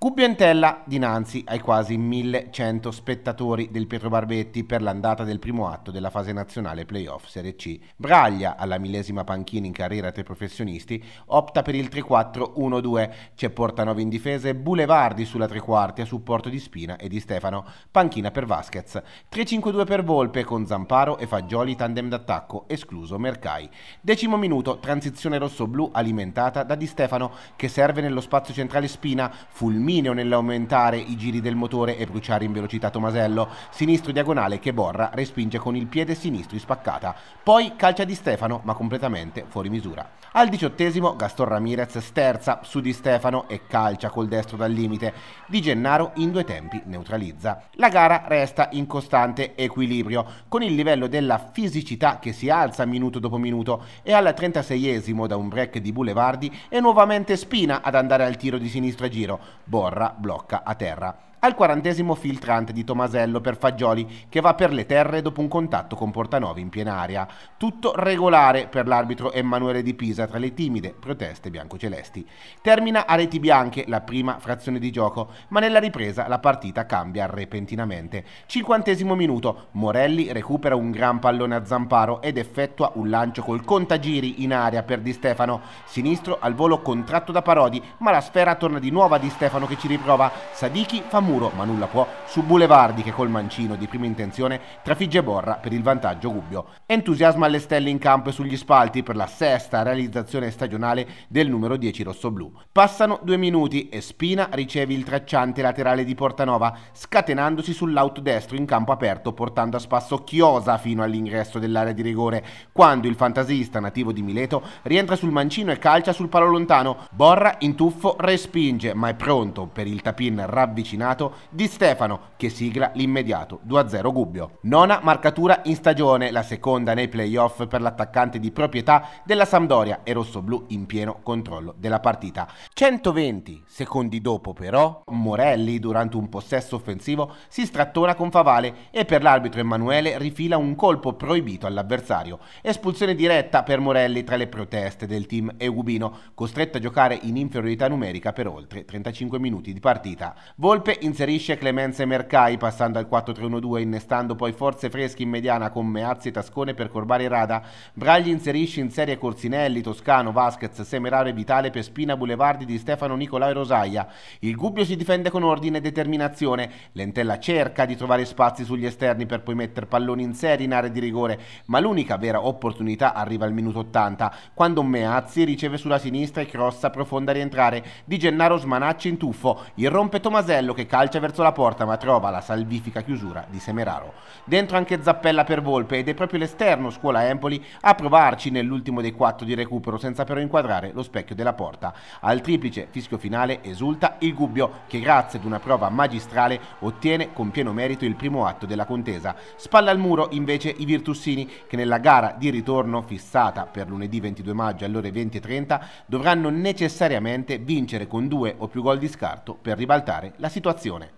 Cubbientella dinanzi ai quasi 1100 spettatori del Pietro Barbetti per l'andata del primo atto della fase nazionale playoff Serie C. Braglia, alla millesima panchina in carriera tra i professionisti, opta per il 3-4-1-2. C'è Portanova in difesa e Boulevardi sulla tre quarti a supporto di Spina e di Stefano. Panchina per Vasquez. 3-5-2 per Volpe con Zamparo e Fagioli tandem d'attacco, escluso Mercai. Decimo minuto, transizione rosso-blu alimentata da Di Stefano che serve nello spazio centrale Spina, fulminante fulmineo nell'aumentare i giri del motore e bruciare in velocità Tomasello, sinistro diagonale che Borra respinge con il piede sinistro in spaccata, poi calcia di Stefano ma completamente fuori misura. Al diciottesimo Gaston Ramirez sterza su di Stefano e calcia col destro dal limite, Di Gennaro in due tempi neutralizza. La gara resta in costante equilibrio, con il livello della fisicità che si alza minuto dopo minuto e al 36esimo da un break di Boulevardi è nuovamente Spina ad andare al tiro di sinistra giro. Borra Borra blocca a terra al quarantesimo filtrante di Tomasello per Fagioli che va per le terre dopo un contatto con Portanovi in piena area. Tutto regolare per l'arbitro Emanuele Di Pisa tra le timide proteste biancocelesti. Termina a reti bianche la prima frazione di gioco, ma nella ripresa la partita cambia repentinamente. Cinquantesimo minuto, Morelli recupera un gran pallone a Zamparo ed effettua un lancio col contagiri in area per Di Stefano. Sinistro al volo contratto da Parodi, ma la sfera torna di nuovo a Di Stefano che ci riprova. Sadichi fa muro, ma nulla può su Boulevardi che col mancino di prima intenzione trafigge Borra per il vantaggio Gubbio. Entusiasma alle stelle in campo e sugli spalti per la sesta realizzazione stagionale del numero 10 rossoblù. Passano due minuti e Spina riceve il tracciante laterale di Portanova, scatenandosi sull'auto destro in campo aperto, portando a spasso Chiosa fino all'ingresso dell'area di rigore, quando il fantasista nativo di Mileto rientra sul mancino e calcia sul palo lontano. Borra in tuffo respinge, ma è pronto per il tapin ravvicinato segnato Di Stefano che sigla l'immediato 2-0 Gubbio. Nona marcatura in stagione, la seconda nei playoff per l'attaccante di proprietà della Sampdoria e rossoblù in pieno controllo della partita. 120 secondi dopo però Morelli durante un possesso offensivo si strattona con Favale e per l'arbitro Emanuele rifila un colpo proibito all'avversario. Espulsione diretta per Morelli tra le proteste del team Eugubino, costretto a giocare in inferiorità numerica per oltre 35 minuti di partita. Volpe in inserisce Clemenza e Mercai passando al 4-3-1-2 innestando poi forze fresche in mediana con Meazzi e Tascone per corbare Rada. Bragli inserisce in serie Corsinelli, Toscano, Vasquez, Semeraro e Vitale per Spina Boulevardi di Stefano Nicolai Rosaia. Il Gubbio si difende con ordine e determinazione. Lentella cerca di trovare spazi sugli esterni per poi mettere palloni in serie in area di rigore, ma l'unica vera opportunità arriva al minuto 80 quando Meazzi riceve sulla sinistra e crossa profonda rientrare di Gennaro Smanacci in tuffo. Irrompe Tomasello che cambia calcia verso la porta ma trova la salvifica chiusura di Semeraro. Dentro anche Zappella per Volpe ed è proprio l'esterno scuola Empoli a provarci nell'ultimo dei quattro di recupero senza però inquadrare lo specchio della porta. Al triplice fischio finale esulta il Gubbio che grazie ad una prova magistrale ottiene con pieno merito il primo atto della contesa. Spalla al muro invece i Virtussini che nella gara di ritorno fissata per lunedì 22 maggio alle ore 20.30 dovranno necessariamente vincere con due o più gol di scarto per ribaltare la situazione formazione.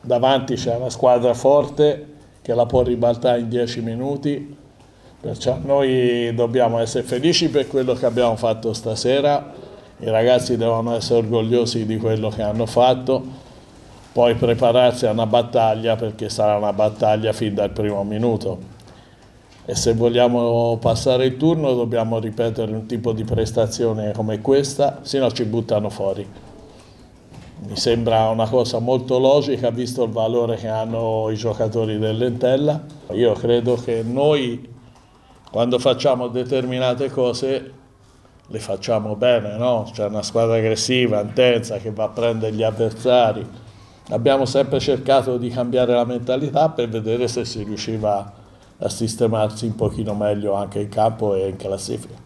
Davanti c'è una squadra forte che la può ribaltare in 10 minuti, perciò noi dobbiamo essere felici per quello che abbiamo fatto stasera, i ragazzi devono essere orgogliosi di quello che hanno fatto, poi prepararsi a una battaglia perché sarà una battaglia fin dal primo minuto e se vogliamo passare il turno dobbiamo ripetere un tipo di prestazione come questa, se no ci buttano fuori mi sembra una cosa molto logica visto il valore che hanno i giocatori dell'Entella. Io credo che noi quando facciamo determinate cose le facciamo bene, no? C'è una squadra aggressiva, intensa, che va a prendere gli avversari. Abbiamo sempre cercato di cambiare la mentalità per vedere se si riusciva a sistemarsi un pochino meglio anche in campo e in classifica.